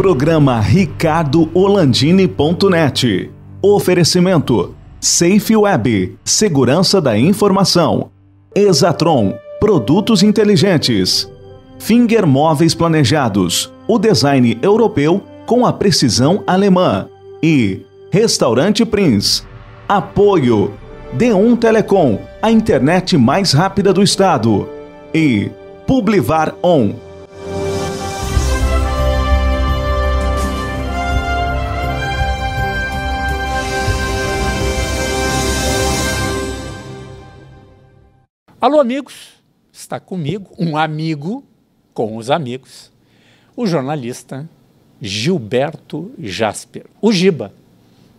Programa Ricardo Oferecimento: Safe Web, segurança da informação. Exatron, produtos inteligentes. Finger Móveis Planejados, o design europeu com a precisão alemã. E Restaurante Prince. Apoio: D1 Telecom, a internet mais rápida do estado. E Publivar On Alô, amigos! Está comigo um amigo com os amigos, o jornalista Gilberto Jasper, o Giba,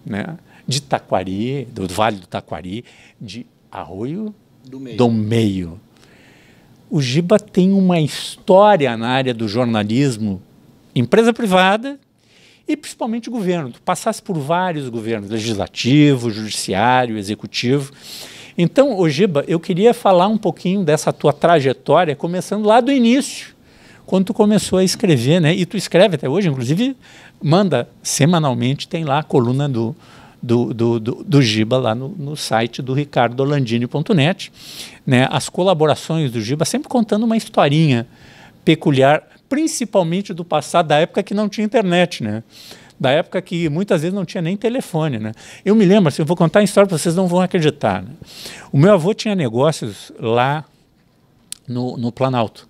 né? de Taquari, do Vale do Taquari, de Arroio do Meio. Do meio. O Giba tem uma história na área do jornalismo, empresa privada e principalmente governo. Tu passasse por vários governos, legislativo, judiciário, executivo. Então, Ojiba, eu queria falar um pouquinho dessa tua trajetória, começando lá do início, quando tu começou a escrever, né? E tu escreve até hoje, inclusive manda semanalmente, tem lá a coluna do, do, do, do, do Giba lá no, no site do ricardolandini.net, Né? As colaborações do Giba sempre contando uma historinha peculiar, principalmente do passado, da época que não tinha internet. Né? da época que muitas vezes não tinha nem telefone. Né? Eu me lembro, assim, eu vou contar a história para vocês não vão acreditar. Né? O meu avô tinha negócios lá no, no Planalto,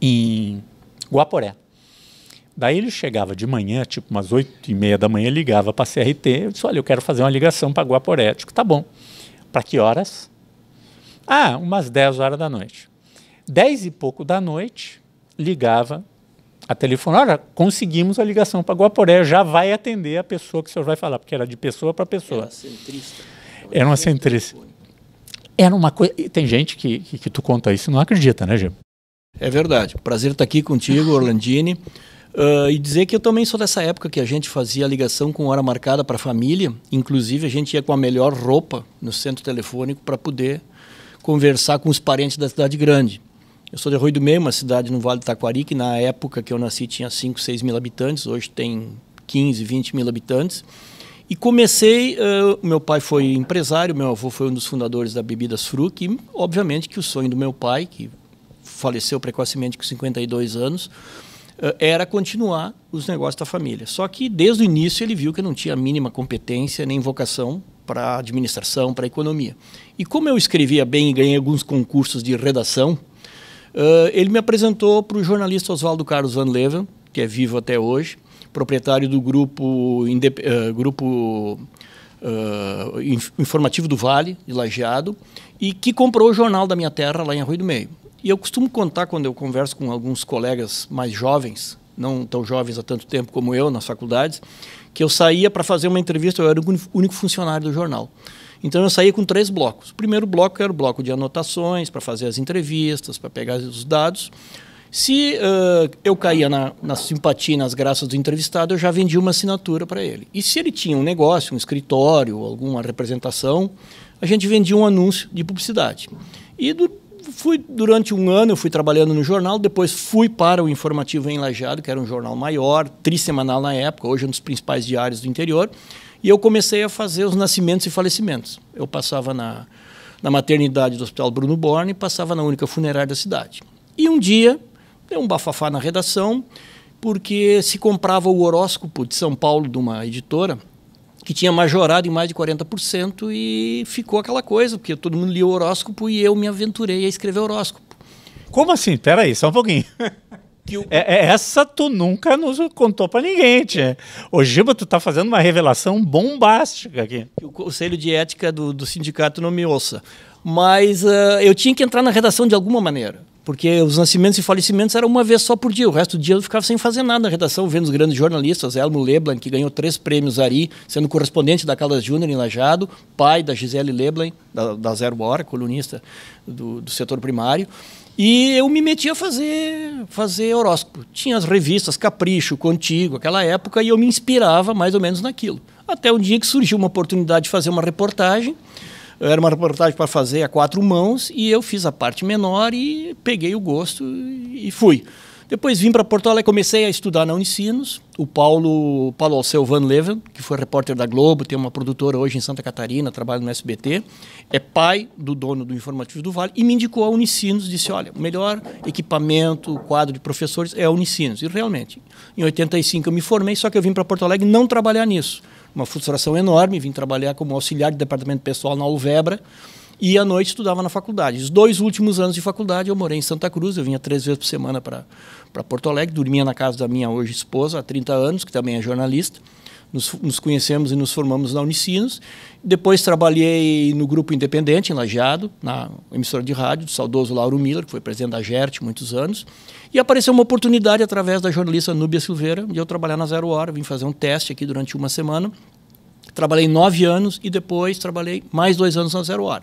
em Guaporé. Daí ele chegava de manhã, tipo umas oito e meia da manhã, ligava para a CRT, eu disse, olha, eu quero fazer uma ligação para Guaporé. disse, tá bom. Para que horas? Ah, umas 10 horas da noite. Dez e pouco da noite, ligava a telefone, olha, conseguimos a ligação para Guaporé, já vai atender a pessoa que o senhor vai falar, porque era de pessoa para pessoa. Era centrista. Era uma é centrista. Era uma coisa. Tem gente que, que, que, tu conta isso não acredita, né, Gil? É verdade. Prazer estar tá aqui contigo, Orlandini. Uh, e dizer que eu também sou dessa época que a gente fazia ligação com hora marcada para a família. Inclusive, a gente ia com a melhor roupa no centro telefônico para poder conversar com os parentes da cidade grande. Eu sou de Arroio do Meio, uma cidade no Vale do Taquari, que na época que eu nasci tinha 5, 6 mil habitantes, hoje tem 15, 20 mil habitantes. E comecei, uh, meu pai foi empresário, meu avô foi um dos fundadores da Bebidas Fruc, e obviamente que o sonho do meu pai, que faleceu precocemente com 52 anos, uh, era continuar os negócios da família. Só que desde o início ele viu que eu não tinha a mínima competência nem vocação para administração, para economia. E como eu escrevia bem e ganhei alguns concursos de redação, Uh, ele me apresentou para o jornalista Oswaldo Carlos Van Leeuwen, que é vivo até hoje, proprietário do grupo, uh, grupo uh, informativo do Vale, de Lajeado, e que comprou o jornal da minha terra lá em Rui do Meio. E eu costumo contar quando eu converso com alguns colegas mais jovens, não tão jovens há tanto tempo como eu, nas faculdades, que eu saía para fazer uma entrevista, eu era o único funcionário do jornal. Então eu saí com três blocos. O primeiro bloco era o bloco de anotações para fazer as entrevistas, para pegar os dados. Se uh, eu caía na, na simpatia, nas graças do entrevistado, eu já vendia uma assinatura para ele. E se ele tinha um negócio, um escritório, alguma representação, a gente vendia um anúncio de publicidade. E do, fui durante um ano eu fui trabalhando no jornal, depois fui para o Informativo em Lajado, que era um jornal maior, trissemanal na época, hoje é um dos principais diários do interior. E eu comecei a fazer os nascimentos e falecimentos. Eu passava na, na maternidade do Hospital Bruno Borne e passava na única funerária da cidade. E um dia, deu um bafafá na redação, porque se comprava o horóscopo de São Paulo de uma editora que tinha majorado em mais de 40% e ficou aquela coisa, porque todo mundo lia o horóscopo e eu me aventurei a escrever horóscopo. Como assim? Peraí, aí, só um pouquinho. O... É, é, essa tu nunca nos contou para ninguém, tia. Ô, Giba, tu tá fazendo uma revelação bombástica aqui. Que o Conselho de Ética do, do sindicato não me ouça. Mas uh, eu tinha que entrar na redação de alguma maneira. Porque os nascimentos e falecimentos eram uma vez só por dia. O resto do dia eu ficava sem fazer nada na redação, vendo os grandes jornalistas. Elmo Leblanc, que ganhou três prêmios Ari, sendo correspondente da Caldas Júnior em Lajado, pai da Gisele Leblanc, da, da Zero Hora, colunista do, do setor primário. E eu me meti a fazer, fazer horóscopo. Tinha as revistas Capricho, Contigo, aquela época, e eu me inspirava mais ou menos naquilo. Até um dia que surgiu uma oportunidade de fazer uma reportagem. Era uma reportagem para fazer a quatro mãos, e eu fiz a parte menor e peguei o gosto e fui. Depois vim para Porto Alegre, comecei a estudar na Unicinos. O Paulo, o Paulo Alceu Van Leven, que foi repórter da Globo, tem uma produtora hoje em Santa Catarina, trabalha no SBT, é pai do dono do Informativo do Vale e me indicou a Unicinos, disse, olha, o melhor equipamento, quadro de professores é a Unicinos. E realmente, em 85 eu me formei, só que eu vim para Porto Alegre não trabalhar nisso. Uma frustração enorme, vim trabalhar como auxiliar de departamento pessoal na Alvebra, e à noite estudava na faculdade. Os dois últimos anos de faculdade eu morei em Santa Cruz, eu vinha três vezes por semana para Porto Alegre, dormia na casa da minha hoje esposa há 30 anos, que também é jornalista. Nos, nos conhecemos e nos formamos na Unicinos. Depois trabalhei no Grupo Independente, em Lajeado, na emissora de rádio do saudoso Lauro Miller, que foi presidente da GERT muitos anos. E apareceu uma oportunidade através da jornalista Núbia Silveira de eu trabalhar na Zero Hora. Vim fazer um teste aqui durante uma semana. Trabalhei nove anos e depois trabalhei mais dois anos na Zero Hora.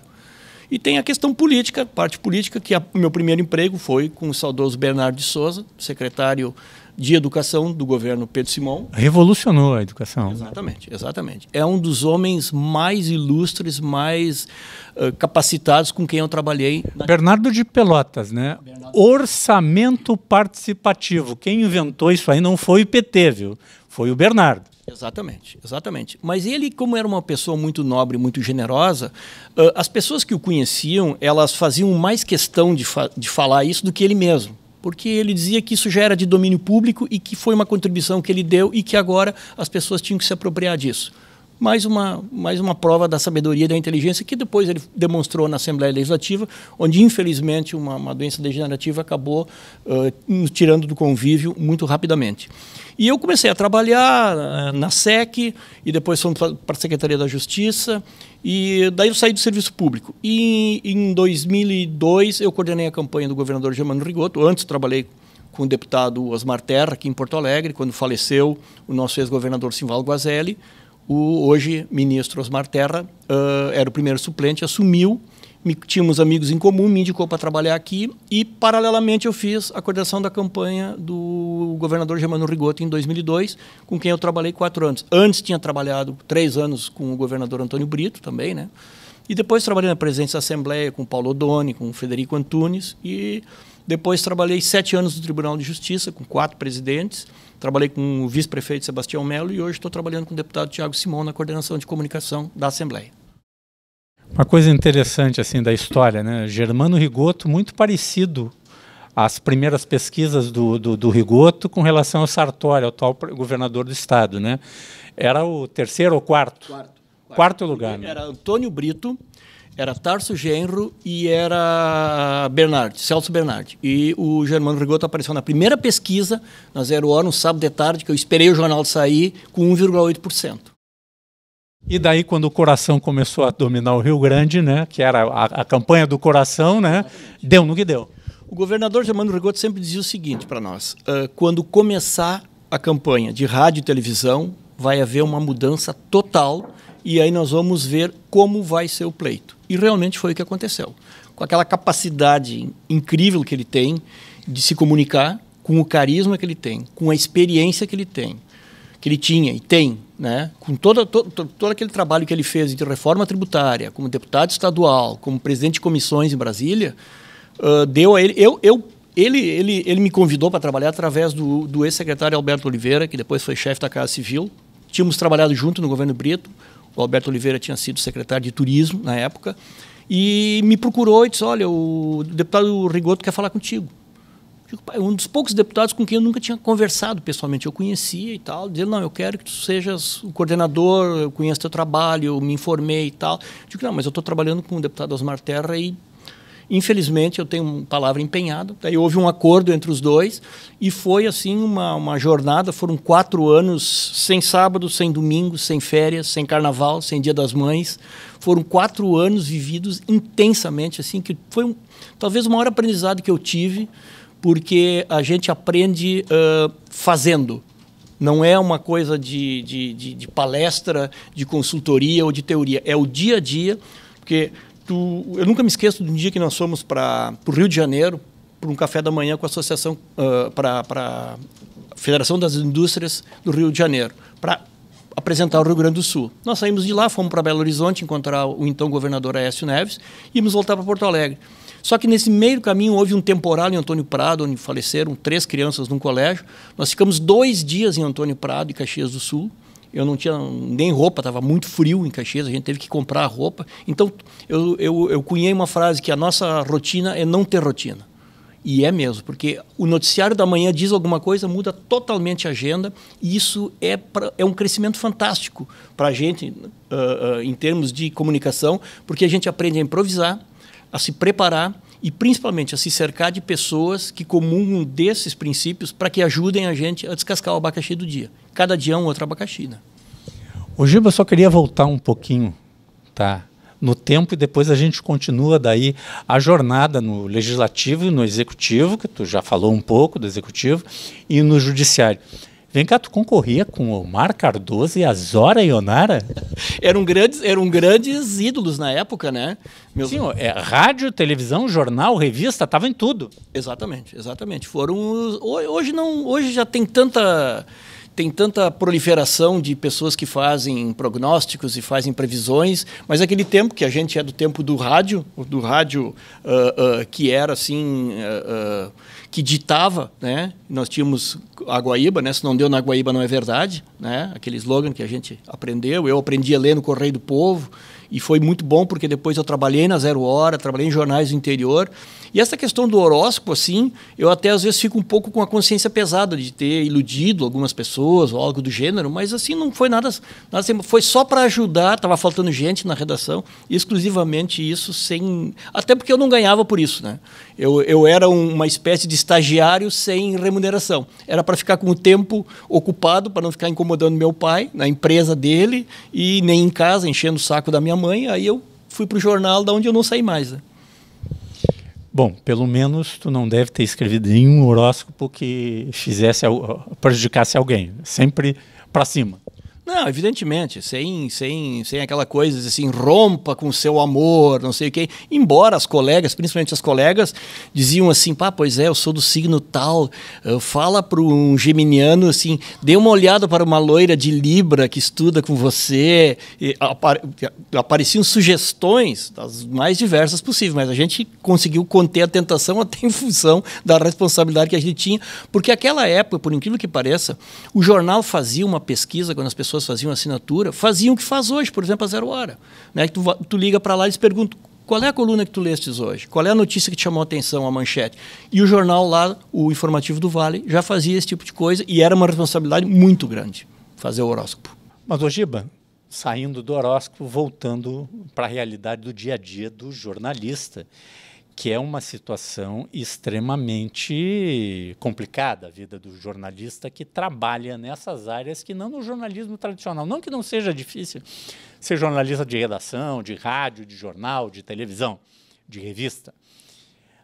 E tem a questão política, parte política, que o meu primeiro emprego foi com o saudoso Bernardo de Souza, secretário de Educação do governo Pedro Simão. Revolucionou a educação. Exatamente, exatamente. É um dos homens mais ilustres, mais uh, capacitados com quem eu trabalhei. Na... Bernardo de Pelotas, né? Bernardo... Orçamento participativo. Quem inventou isso aí não foi o PT, viu? Foi o Bernardo. Exatamente, exatamente. Mas ele, como era uma pessoa muito nobre, muito generosa, uh, as pessoas que o conheciam, elas faziam mais questão de, fa de falar isso do que ele mesmo. Porque ele dizia que isso já era de domínio público e que foi uma contribuição que ele deu e que agora as pessoas tinham que se apropriar disso mais uma, mais uma prova da sabedoria e da inteligência que depois ele demonstrou na Assembleia Legislativa, onde, infelizmente, uma, uma doença degenerativa acabou uh, nos tirando do convívio muito rapidamente. E eu comecei a trabalhar uh, na SEC, e depois fomos para a Secretaria da Justiça, e daí eu saí do serviço público. E em 2002 eu coordenei a campanha do governador Germano Rigoto, antes trabalhei com o deputado Osmar Terra, aqui em Porto Alegre, quando faleceu o nosso ex-governador Simval Guazelli, o hoje ministro Osmar Terra uh, era o primeiro suplente, assumiu, me, tínhamos amigos em comum, me indicou para trabalhar aqui e, paralelamente, eu fiz a coordenação da campanha do governador Germano Rigoto em 2002, com quem eu trabalhei quatro anos. Antes tinha trabalhado três anos com o governador Antônio Brito também, né? E depois trabalhei na presidência da Assembleia com Paulo Odoni, com Federico Antunes e depois trabalhei sete anos no Tribunal de Justiça com quatro presidentes Trabalhei com o vice-prefeito Sebastião Melo e hoje estou trabalhando com o deputado Tiago Simão na coordenação de comunicação da Assembleia. Uma coisa interessante assim da história, né? Germano Rigoto, muito parecido às primeiras pesquisas do, do, do Rigoto com relação ao Sartori, o atual governador do estado, né? Era o terceiro ou quarto? Quarto. Quarto, quarto lugar. Né? Era Antônio Brito, era Tarso Genro e era Bernard, Celso Bernard. E o Germano Rigoto apareceu na primeira pesquisa, na Zero Hora, no um sábado de tarde, que eu esperei o jornal sair, com 1,8%. E daí, quando o coração começou a dominar o Rio Grande, né, que era a, a campanha do coração, né, deu no que deu. O governador Germano Rigoto sempre dizia o seguinte para nós: uh, quando começar a campanha de rádio e televisão, vai haver uma mudança total e aí nós vamos ver como vai ser o pleito. E realmente foi o que aconteceu. Com aquela capacidade incrível que ele tem de se comunicar, com o carisma que ele tem, com a experiência que ele tem, que ele tinha e tem, né? com toda, todo, todo aquele trabalho que ele fez de reforma tributária, como deputado estadual, como presidente de comissões em Brasília, uh, deu a ele. Eu, eu, ele, ele, ele me convidou para trabalhar através do, do ex-secretário Alberto Oliveira, que depois foi chefe da Casa Civil. Tínhamos trabalhado junto no governo Brito. O Alberto Oliveira tinha sido secretário de turismo na época e me procurou e disse: Olha, o deputado Rigoto quer falar contigo. um dos poucos deputados com quem eu nunca tinha conversado pessoalmente. Eu conhecia e tal. Dizendo: Não, eu quero que tu sejas o coordenador, eu conheço teu trabalho, eu me informei e tal. Digo: Não, mas eu estou trabalhando com o deputado Osmar Terra e Infelizmente, eu tenho uma palavra empenhada. Daí houve um acordo entre os dois e foi assim uma, uma jornada. Foram quatro anos sem sábado, sem domingo, sem férias, sem carnaval, sem Dia das Mães. Foram quatro anos vividos intensamente, assim que foi um, talvez o maior aprendizado que eu tive, porque a gente aprende uh, fazendo não é uma coisa de, de, de, de, palestra, de consultoria ou de teoria. É o dia a dia, porque tu, eu nunca me esqueço de um dia que nós fomos para o Rio de Janeiro para um café da manhã com a associação uh, para a Federação das Indústrias do Rio de Janeiro para apresentar o Rio Grande do Sul. Nós saímos de lá, fomos para Belo Horizonte encontrar o então governador Aécio Neves e íamos voltar para Porto Alegre. Só que nesse meio caminho houve um temporal em Antônio Prado, onde faleceram três crianças num colégio. Nós ficamos dois dias em Antônio Prado e Caxias do Sul eu não tinha nem roupa, estava muito frio em Caxias, a gente teve que comprar roupa. Então, eu, eu, eu cunhei uma frase que a nossa rotina é não ter rotina. E é mesmo, porque o noticiário da manhã diz alguma coisa, muda totalmente a agenda, e isso é, pra, é um crescimento fantástico para a gente, uh, uh, em termos de comunicação, porque a gente aprende a improvisar, a se preparar, e principalmente a se cercar de pessoas que comungam desses princípios para que ajudem a gente a descascar o abacaxi do dia. Cada dia é um outro abacaxi. Né? Ô Giba, eu só queria voltar um pouquinho tá, no tempo e depois a gente continua daí a jornada no legislativo e no executivo, que tu já falou um pouco do executivo, e no judiciário. Vem cá, tu concorria com Omar Cardoso e a Zora Ionara? eram grandes, eram grandes ídolos na época, né? Sim, é, rádio, televisão, jornal, revista, tava em tudo. Exatamente, exatamente. Foram hoje não, hoje já tem tanta tem tanta proliferação de pessoas que fazem prognósticos e fazem previsões, mas aquele tempo que a gente é do tempo do rádio, do rádio uh, uh, que era assim, uh, que ditava, né? Nós tínhamos a Guaíba, né? Se não deu na Guaíba não é verdade, né? Aquele slogan que a gente aprendeu, eu aprendi a ler no Correio do Povo e foi muito bom porque depois eu trabalhei na Zero Hora, trabalhei em jornais do interior e essa questão do horóscopo, assim, eu até às vezes fico um pouco com a consciência pesada de ter iludido algumas pessoas ou algo do gênero, mas assim, não foi nada. nada foi só para ajudar, estava faltando gente na redação, exclusivamente isso, sem. Até porque eu não ganhava por isso, né? Eu, eu era uma espécie de estagiário sem remuneração. Era para ficar com o tempo ocupado, para não ficar incomodando meu pai na empresa dele e nem em casa, enchendo o saco da minha mãe. Aí eu fui para o jornal, da onde eu não saí mais. Né? Bom, pelo menos tu não deve ter escrevido nenhum horóscopo que fizesse prejudicasse alguém. Sempre para cima. Não, evidentemente, sem, sem, sem aquela coisa assim, rompa com o seu amor, não sei o quê. Embora as colegas, principalmente as colegas, diziam assim, pá, pois é, eu sou do signo tal, fala para um geminiano assim, dê uma olhada para uma loira de Libra que estuda com você. E apare, apareciam sugestões das mais diversas possíveis, mas a gente conseguiu conter a tentação até em função da responsabilidade que a gente tinha, porque aquela época, por incrível que pareça, o jornal fazia uma pesquisa quando as pessoas pessoas faziam assinatura, faziam o que faz hoje, por exemplo, a Zero Hora. Né? tu, tu liga para lá e eles perguntam qual é a coluna que tu lestes hoje? Qual é a notícia que te chamou a atenção, a manchete? E o jornal lá, o Informativo do Vale, já fazia esse tipo de coisa e era uma responsabilidade muito grande fazer o horóscopo. Mas, Ojiba, saindo do horóscopo, voltando para a realidade do dia a dia do jornalista que é uma situação extremamente complicada, a vida do jornalista que trabalha nessas áreas que não no jornalismo tradicional. Não que não seja difícil ser jornalista de redação, de rádio, de jornal, de televisão, de revista.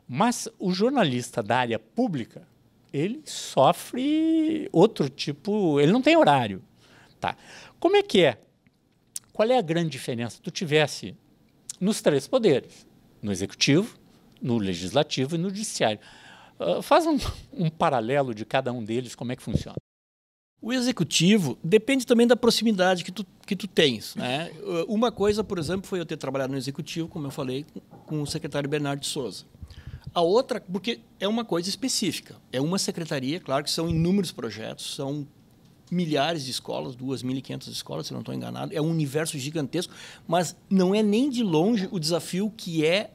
Mas o jornalista da área pública, ele sofre outro tipo, ele não tem horário. Tá. Como é que é? Qual é a grande diferença? Tu tivesse nos três poderes, no executivo, no legislativo e no judiciário. Uh, faz um, um paralelo de cada um deles, como é que funciona. O executivo depende também da proximidade que tu, que tu tens. Né? Uma coisa, por exemplo, foi eu ter trabalhado no executivo, como eu falei, com o secretário Bernardo de Souza. A outra, porque é uma coisa específica. É uma secretaria, claro que são inúmeros projetos, são milhares de escolas, 2.500 escolas, se não estou enganado. É um universo gigantesco, mas não é nem de longe o desafio que é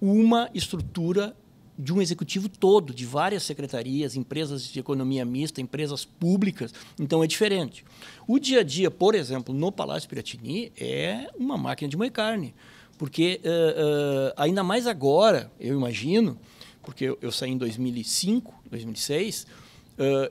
uma estrutura de um executivo todo, de várias secretarias, empresas de economia mista, empresas públicas. Então é diferente. O dia a dia, por exemplo, no Palácio Piratini é uma máquina de moer carne, porque uh, uh, ainda mais agora, eu imagino, porque eu, eu saí em 2005, 2006, uh,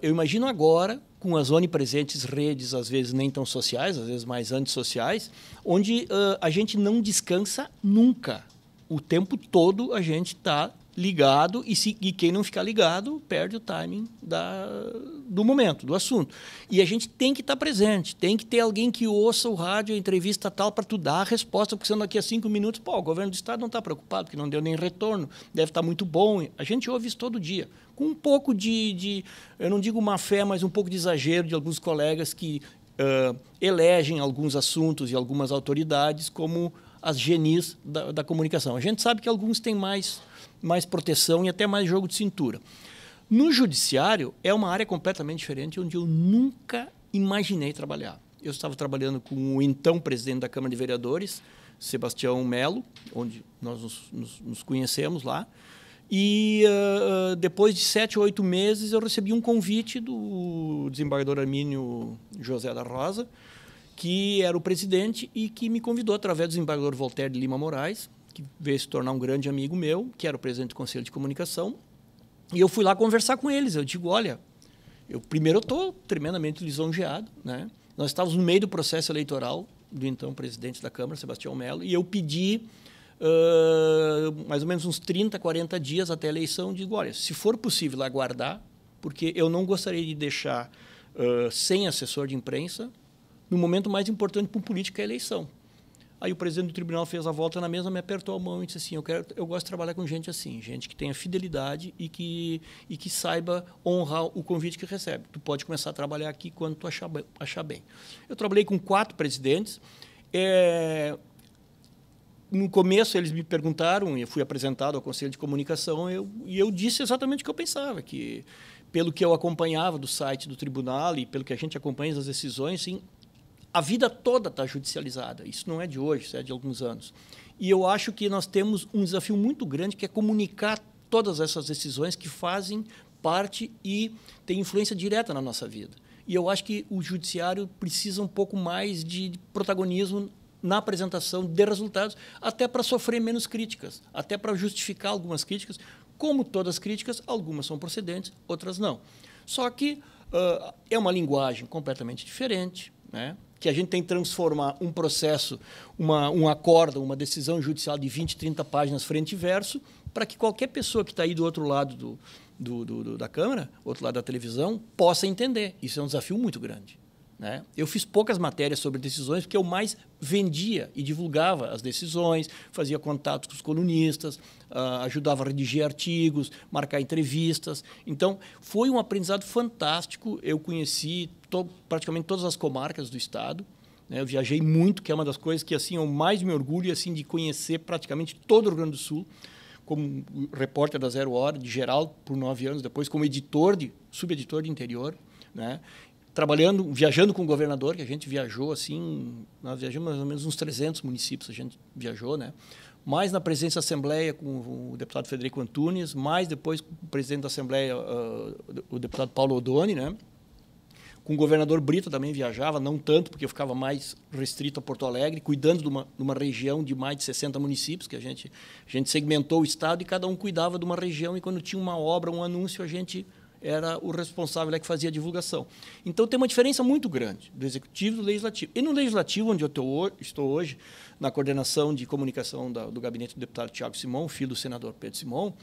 eu imagino agora com as onipresentes redes, às vezes nem tão sociais, às vezes mais antissociais, onde eh, a gente não descansa nunca o tempo todo a gente está ligado e, se, e quem não ficar ligado perde o timing da, do momento, do assunto. E a gente tem que estar tá presente, tem que ter alguém que ouça o rádio, a entrevista tal, para tu dar a resposta, porque sendo aqui a cinco minutos, pô, o governo do Estado não está preocupado, que não deu nem retorno, deve estar tá muito bom. A gente ouve isso todo dia. Com um pouco de, de, eu não digo má fé, mas um pouco de exagero de alguns colegas que uh, elegem alguns assuntos e algumas autoridades como as genis da, da comunicação. A gente sabe que alguns têm mais, mais proteção e até mais jogo de cintura. No judiciário, é uma área completamente diferente, onde eu nunca imaginei trabalhar. Eu estava trabalhando com o então presidente da Câmara de Vereadores, Sebastião Melo, onde nós nos, nos, nos conhecemos lá. E uh, depois de sete, oito meses, eu recebi um convite do desembargador Armínio José da Rosa, que era o presidente e que me convidou através do desembargador Voltaire de Lima Moraes, que veio se tornar um grande amigo meu, que era o presidente do Conselho de Comunicação. E eu fui lá conversar com eles. Eu digo, olha, eu primeiro estou tremendamente lisonjeado, né? Nós estávamos no meio do processo eleitoral do então presidente da Câmara, Sebastião Melo, e eu pedi uh, mais ou menos uns 30, 40 dias até a eleição, digo, olha, se for possível aguardar, porque eu não gostaria de deixar uh, sem assessor de imprensa, no momento mais importante para um político, que é a eleição. Aí o presidente do tribunal fez a volta na mesa, me apertou a mão e disse assim: eu quero, eu gosto de trabalhar com gente assim, gente que tenha fidelidade e que e que saiba honrar o convite que recebe. Tu pode começar a trabalhar aqui quando tu achar, achar bem. Eu trabalhei com quatro presidentes. É, no começo eles me perguntaram, eu fui apresentado ao Conselho de Comunicação, eu, e eu disse exatamente o que eu pensava, que pelo que eu acompanhava do site do tribunal e pelo que a gente acompanha das decisões, sim, a vida toda está judicializada. Isso não é de hoje, isso é de alguns anos. E eu acho que nós temos um desafio muito grande que é comunicar todas essas decisões que fazem parte e têm influência direta na nossa vida. E eu acho que o judiciário precisa um pouco mais de protagonismo na apresentação de resultados, até para sofrer menos críticas, até para justificar algumas críticas. Como todas as críticas, algumas são procedentes, outras não. Só que uh, é uma linguagem completamente diferente, né? que a gente tem que transformar um processo, uma, um acordo, uma decisão judicial de 20, 30 páginas frente e verso, para que qualquer pessoa que está aí do outro lado do, do, do, da câmera, outro lado da televisão, possa entender. Isso é um desafio muito grande. Né? Eu fiz poucas matérias sobre decisões, porque eu mais vendia e divulgava as decisões, fazia contato com os colunistas, uh, ajudava a redigir artigos, marcar entrevistas. Então, foi um aprendizado fantástico. Eu conheci to, praticamente todas as comarcas do estado. Né? Eu viajei muito, que é uma das coisas que assim eu mais me orgulho assim de conhecer praticamente todo o Rio Grande do Sul, como repórter da Zero Hora, de geral por nove anos, depois como editor de subeditor de interior, né? Trabalhando, viajando com o governador, que a gente viajou assim, nós viajamos mais ou menos uns 300 municípios, a gente viajou, né? mais na presença da Assembleia com o deputado Federico Antunes, mais depois com o presidente da Assembleia, uh, o deputado Paulo Odoni, né? Com o governador Brito também viajava, não tanto, porque eu ficava mais restrito a Porto Alegre, cuidando de uma, de uma região de mais de 60 municípios, que a gente, a gente segmentou o Estado e cada um cuidava de uma região, e quando tinha uma obra, um anúncio, a gente era o responsável é que fazia a divulgação. Então tem uma diferença muito grande do executivo e do legislativo. E no legislativo, onde eu estou hoje, na coordenação de comunicação da, do gabinete do deputado Tiago Simão, filho do senador Pedro Simão,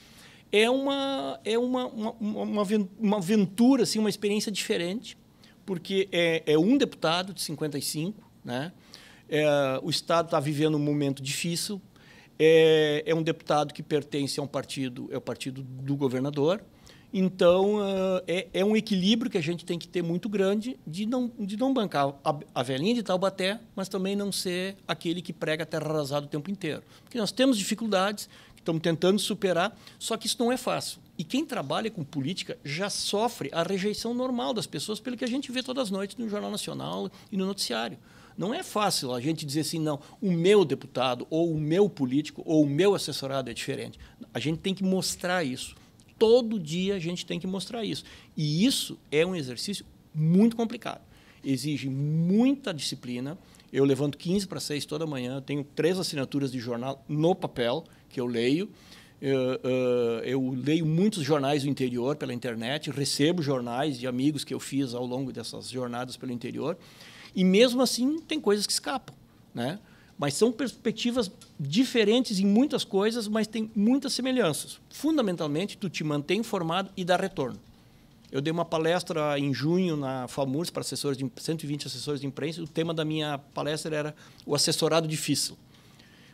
é uma é uma, uma, uma, uma aventura, assim, uma experiência diferente, porque é, é um deputado de 55, né? É, o Estado está vivendo um momento difícil. É, é, um deputado que pertence a um partido, é o partido do governador. Então, é, é, é, um equilíbrio que a gente tem que ter muito grande de não, de não bancar a, a velhinha de Taubaté, mas também não ser aquele que prega a terra arrasada o tempo inteiro. Porque nós temos dificuldades estamos tentando superar, só que isso não é fácil. E quem trabalha com política já sofre a rejeição normal das pessoas, pelo que a gente vê todas as noites no Jornal Nacional e no noticiário. Não é fácil a gente dizer assim, não, o meu deputado, ou o meu político, ou o meu assessorado é diferente. A gente tem que mostrar isso. Todo dia a gente tem que mostrar isso. E isso é um exercício muito complicado. Exige muita disciplina, eu levanto 15 para 6 toda manhã, tenho três assinaturas de jornal no papel que eu leio. Eh, eh, eu, leio muitos jornais do interior pela internet, recebo jornais de amigos que eu fiz ao longo dessas jornadas pelo interior. E mesmo assim, tem coisas que escapam. Né? Mas são perspectivas diferentes em muitas coisas, mas tem muitas semelhanças. Fundamentalmente, tu te mantém informado e dá retorno. Eu dei uma palestra em junho na FAMURS para assessores de, 120 assessores de imprensa. O tema da minha palestra era o assessorado difícil.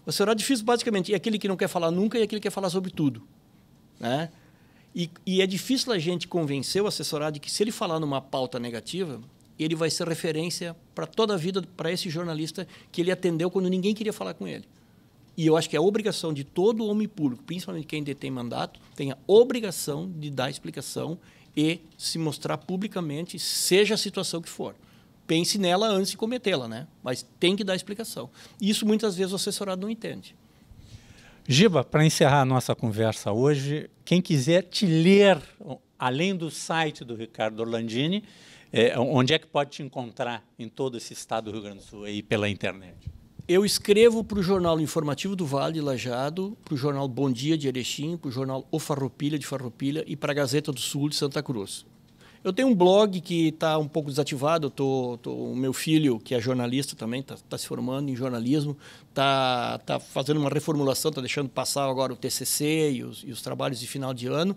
O assessorado difícil, basicamente, é aquele que não quer falar nunca e é aquele que quer falar sobre tudo. Né? E, e é difícil a gente convencer o assessorado de que, se ele falar numa pauta negativa, ele vai ser referência para toda a vida para esse jornalista que ele atendeu quando ninguém queria falar com ele. E eu acho que é a obrigação de todo homem público, principalmente quem detém mandato, tem a obrigação de dar explicação e se mostrar publicamente, seja a situação que for. Pense nela antes de cometê-la, né? Mas tem que dar explicação. Isso muitas vezes o assessorado não entende. Giba, para encerrar a nossa conversa hoje, quem quiser te ler, além do site do Ricardo Orlandini, é, onde é que pode te encontrar em todo esse estado do Rio Grande do Sul e pela internet? Eu escrevo para o Jornal Informativo do Vale de Lajado, para o Jornal Bom Dia de Erechim, para o Jornal O Farroupilha de Farroupilha e para a Gazeta do Sul de Santa Cruz. Eu tenho um blog que está um pouco desativado. Tô, tô, o meu filho, que é jornalista também, está tá se formando em jornalismo, está tá fazendo uma reformulação, está deixando passar agora o TCC e os, e os trabalhos de final de ano.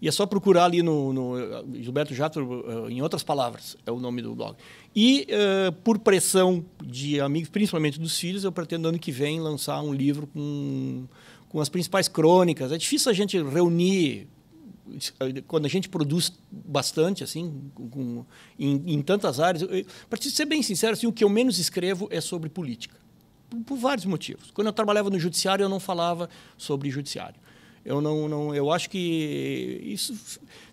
E é só procurar ali no, no eh, Gilberto Jato, eh, em outras palavras, é o nome do blog. E uh, por pressão de amigos, principalmente dos filhos, eu pretendo ano que vem lançar um livro com, com as principais crônicas. É difícil a gente reunir quando a gente produz bastante assim com, em, em, tantas áreas para ser bem sincero assim, o que eu menos escrevo é sobre política por, por vários motivos quando eu trabalhava no judiciário eu não falava sobre judiciário eu não, não, eu acho que isso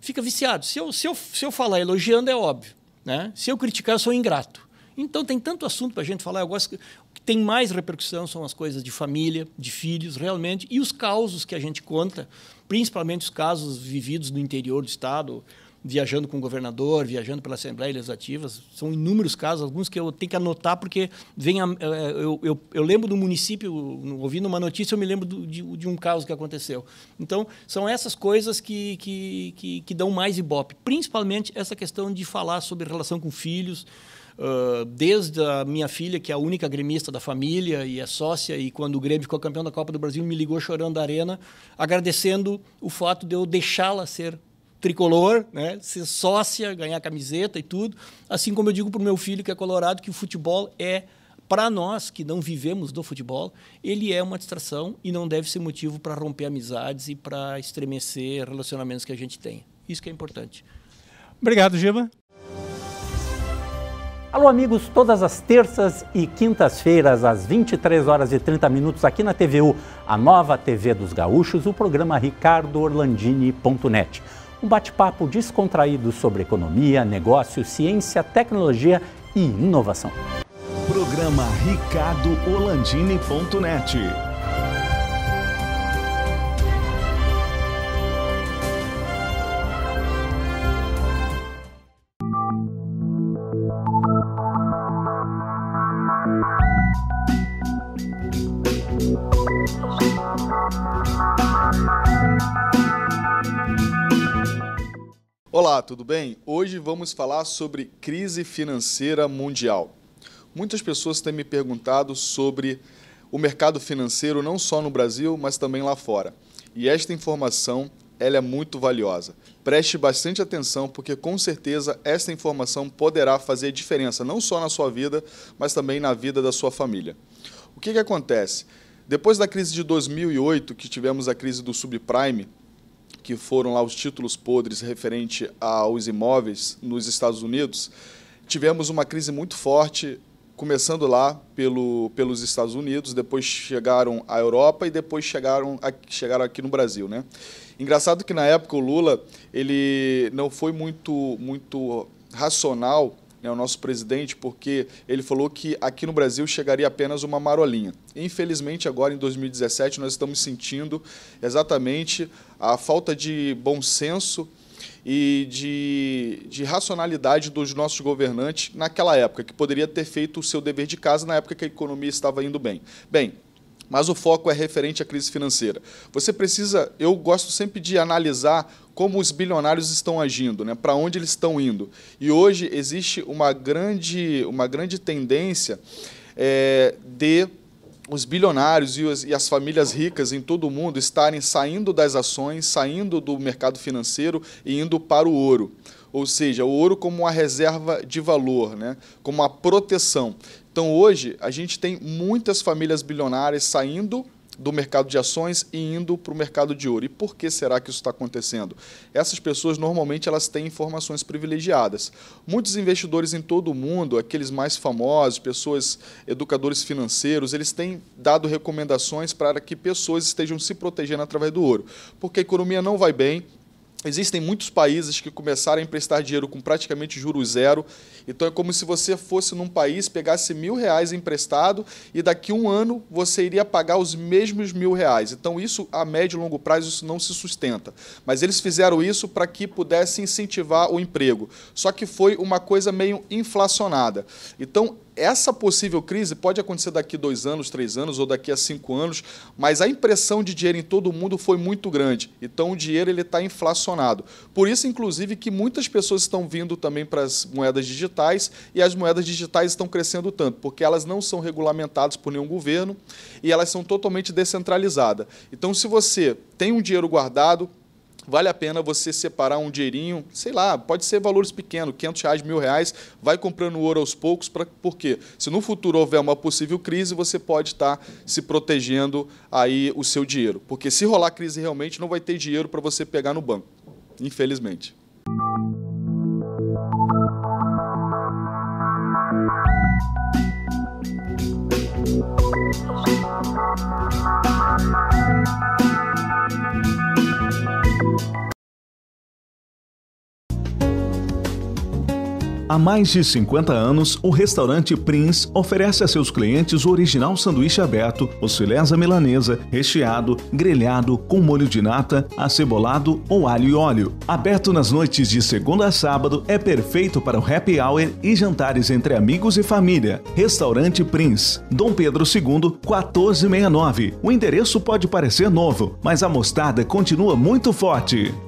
fica viciado. Se eu, se eu, se eu falar elogiando é óbvio, né? Se eu criticar eu sou ingrato. Então tem tanto assunto para a gente falar. Eu gosto que, o que tem mais repercussão são as coisas de família, de filhos, realmente, e os causos que a gente conta, principalmente os casos vividos no interior do estado viajando com o governador, viajando pela Assembleia Legislativa. São inúmeros casos, alguns que eu tenho que anotar, porque vem a, é, eu, eu, eu, lembro do município, ouvindo uma notícia, eu me lembro do, de, de, um caso que aconteceu. Então, são essas coisas que, que, que, que dão mais ibope, principalmente essa questão de falar sobre relação com filhos. Uh, desde a minha filha, que é a única gremista da família e é sócia, e quando o Grêmio ficou campeão da Copa do Brasil, me ligou chorando da arena, agradecendo o fato de eu deixá-la ser tricolor, né? ser sócia, ganhar camiseta e tudo. Assim como eu digo para o meu filho, que é colorado, que o futebol é, para nós que não vivemos do futebol, ele é uma distração e não deve ser motivo para romper amizades e para estremecer relacionamentos que a gente tem. Isso que é importante. Obrigado, Giba. Alô, amigos, todas as terças e quintas-feiras, às 23 horas e 30 minutos, aqui na TVU, a nova TV dos Gaúchos, o programa ricardoorlandini.net um bate-papo descontraído sobre economia, negócios, ciência, tecnologia e inovação. Programa RicardoOlandini.net Olá, tudo bem? Hoje vamos falar sobre crise financeira mundial. Muitas pessoas têm me perguntado sobre o mercado financeiro não só no Brasil, mas também lá fora. E esta informação ela é muito valiosa. Preste bastante atenção porque com certeza esta informação poderá fazer diferença não só na sua vida, mas também na vida da sua família. O que, que acontece? Depois da crise de 2008, que tivemos a crise do subprime, que foram lá os títulos podres referente aos imóveis nos Estados Unidos, tivemos uma crise muito forte, começando lá pelo, pelos Estados Unidos, depois chegaram à Europa e depois chegaram, a, chegaram aqui no Brasil. Né? Engraçado que na época o Lula ele não foi muito, muito racional né, o nosso presidente, porque ele falou que aqui no Brasil chegaria apenas uma marolinha. Infelizmente, agora em 2017, nós estamos sentindo exatamente a falta de bom senso e de, de, racionalidade dos nossos governantes naquela época, que poderia ter feito o seu dever de casa na época que a economia estava indo bem. Bem, mas o foco é referente à crise financeira. Você precisa, eu gosto sempre de analisar como os bilionários estão agindo, né? para onde eles estão indo. E hoje existe uma grande, uma grande tendência é, de os bilionários e as, e as, famílias ricas em todo o mundo estarem saindo das ações, saindo do mercado financeiro e indo para o ouro ou seja, o ouro como uma reserva de valor, né? como uma proteção. Então hoje a gente tem muitas famílias bilionárias saindo do mercado de ações e indo para o mercado de ouro. E por que será que isso está acontecendo? Essas pessoas normalmente elas têm informações privilegiadas. Muitos investidores em todo o mundo, aqueles mais famosos, pessoas, educadores financeiros, eles têm dado recomendações para que pessoas estejam se protegendo através do ouro. Porque a economia não vai bem, Existem muitos países que começaram a emprestar dinheiro com praticamente juros zero. Então é como se você fosse num país, pegasse mil reais emprestado e daqui a um ano você iria pagar os mesmos mil reais. Então isso, a médio e longo prazo, isso não se sustenta. Mas eles fizeram isso para que pudesse incentivar o emprego. Só que foi uma coisa meio inflacionada. Então essa possível crise pode acontecer daqui dois anos, três anos ou daqui a cinco anos, mas a impressão de dinheiro em todo mundo foi muito grande. Então o dinheiro ele está inflacionado. Por isso, inclusive, que muitas pessoas estão vindo também para as moedas digitais e as moedas digitais estão crescendo tanto, porque elas não são regulamentadas por nenhum governo e elas são totalmente descentralizadas. Então, se você tem um dinheiro guardado, vale a pena você separar um dinheirinho, sei lá, pode ser valores pequenos, 500 reais, mil reais, vai comprando ouro aos poucos, pra, porque se no futuro houver uma possível crise, você pode estar tá se protegendo aí o seu dinheiro. Porque se rolar crise realmente, não vai ter dinheiro para você pegar no banco, infelizmente. Música Há mais de 50 anos, o restaurante Prince oferece a seus clientes o original sanduíche aberto, os filés à milanesa, recheado, grelhado, com molho de nata, acebolado ou alho e óleo. Aberto nas noites de segunda a sábado, é perfeito para o happy hour e jantares entre amigos e família. Restaurante Prince, Dom Pedro II, 1469. O endereço pode parecer novo, mas a mostarda continua muito forte.